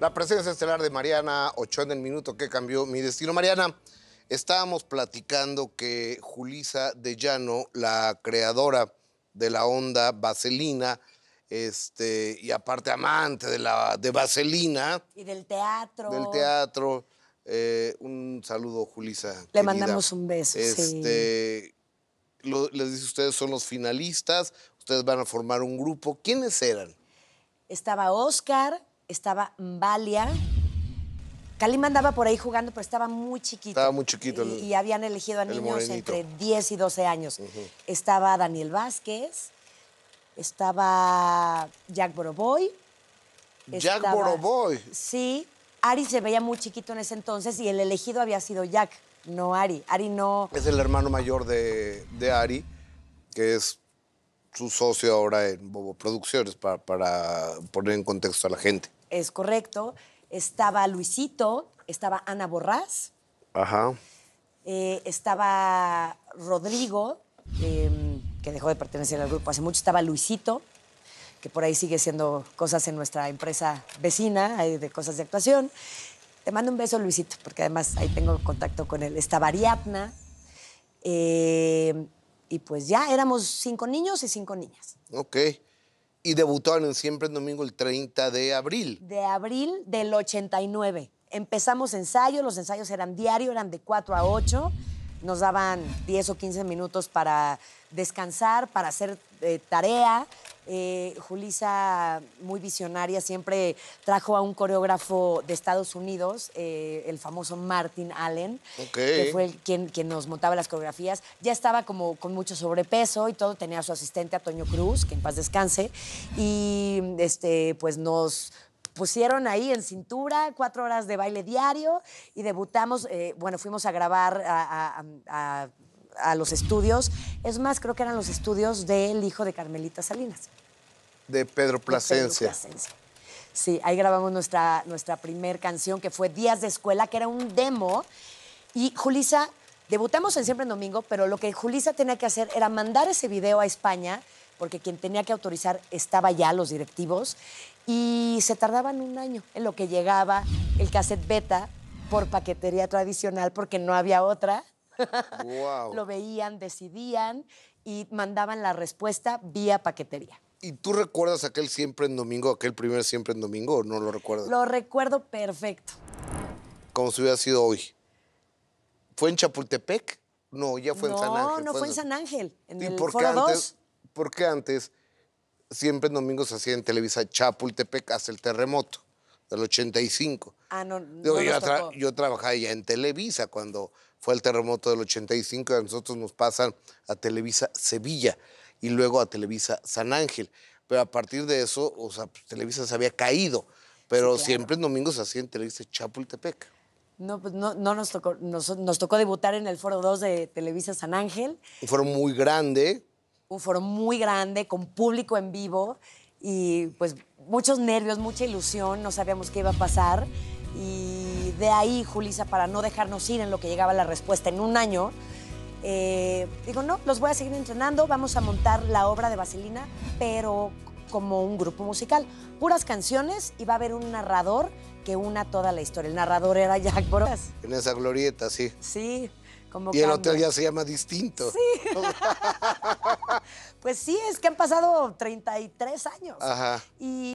La presencia estelar de Mariana ocho en el minuto que cambió mi destino. Mariana, estábamos platicando que Julisa de Llano, la creadora de la onda Vaselina, este, y aparte amante de, la, de Vaselina. Y del teatro. Del teatro. Eh, un saludo, Julisa. Le mandamos un beso. Este, les dice, ustedes son los finalistas, ustedes van a formar un grupo. ¿Quiénes eran? Estaba Oscar, estaba Valia. Kalim andaba por ahí jugando, pero estaba muy chiquito. Estaba muy chiquito. y, habían elegido a niños entre 10 y 12 años. Estaba Daniel Vázquez, estaba Jack Boroboy. Jack Boroboy. Sí, Ari se veía muy chiquito en ese entonces y el elegido había sido Jack, no Ari. Ari no... Es el hermano mayor de, Ari, que es su socio ahora en Bobo Producciones, para, para poner en contexto a la gente. Es correcto. Estaba Luisito, estaba Ana Borrás. Ajá. Eh, estaba Rodrigo, em, que dejó de pertenecer al grupo hace mucho. Estaba Luisito, que por ahí sigue siendo cosas en nuestra empresa vecina, de cosas de actuación. Te mando un beso, Luisito, porque además ahí tengo contacto con él. Estaba Ariadna. Eh, y pues ya éramos cinco niños y cinco niñas. Ok. Y debutaron Siempre el Domingo el 30 de abril. De abril del 89. Empezamos ensayos, los ensayos eran diarios, eran de 4 a 8. Nos daban 10 o 15 minutos para descansar, para hacer eh, tarea, eh, Julisa, muy visionaria, siempre trajo a un coreógrafo de Estados Unidos, eh, el famoso Martin Allen, que fue quien, quien, nos montaba las coreografías. Ya estaba como con mucho sobrepeso y todo, tenía a su asistente, a Toño Cruz, que en paz descanse, y este, pues nos pusieron ahí en cintura, cuatro horas de baile diario y debutamos, eh, bueno, fuimos a grabar a a los estudios. Es más, creo que eran los estudios del hijo de Carmelita Salinas. De Pedro Plasencia. Sí, ahí grabamos nuestra, nuestra primer canción que fue Días de Escuela, que era un demo. Y Julisa, debutamos en Siempre en Domingo, pero lo que Julisa tenía que hacer era mandar ese video a España, porque quien tenía que autorizar estaba ya, los directivos, y se tardaban un año en lo que llegaba el cassette beta por paquetería tradicional, porque no había otra. Lo veían, decidían y mandaban la respuesta vía paquetería. ¿Y tú recuerdas aquel siempre en domingo, aquel primer siempre en domingo o no lo recuerdas? Lo recuerdo perfecto. Como si hubiera sido hoy. ¿Fue en Chapultepec? No, ya fue en San Ángel. No, no fue en San Ángel, ¿Y por qué antes, qué antes siempre en domingo se hacía en Televisa Chapultepec hasta el terremoto del 85. Ah, no, no yo, trabajaba ya en Televisa cuando fue el terremoto del 85, a nosotros nos pasan a Televisa Sevilla y luego a Televisa San Ángel. Pero a partir de eso, o sea, pues, Televisa se había caído, pero siempre en domingos se en Televisa Chapultepec. No, pues no, nos tocó, nos, nos, tocó debutar en el Foro 2 de Televisa San Ángel. Un foro muy grande. Un foro muy grande, con público en vivo y pues muchos nervios, mucha ilusión, no sabíamos qué iba a pasar. Y de ahí, Julisa, para no dejarnos ir en lo que llegaba la respuesta en un año, eh, digo, no, los voy a seguir entrenando, vamos a montar la obra de Vaselina, pero como un grupo musical. Puras canciones y va a haber un narrador que una toda la historia. El narrador era Jack Boras. En esa glorieta, sí. Sí. Como y el hotel ya se llama distinto. Sí. Pues sí, es que han pasado 33 años. Ajá. Y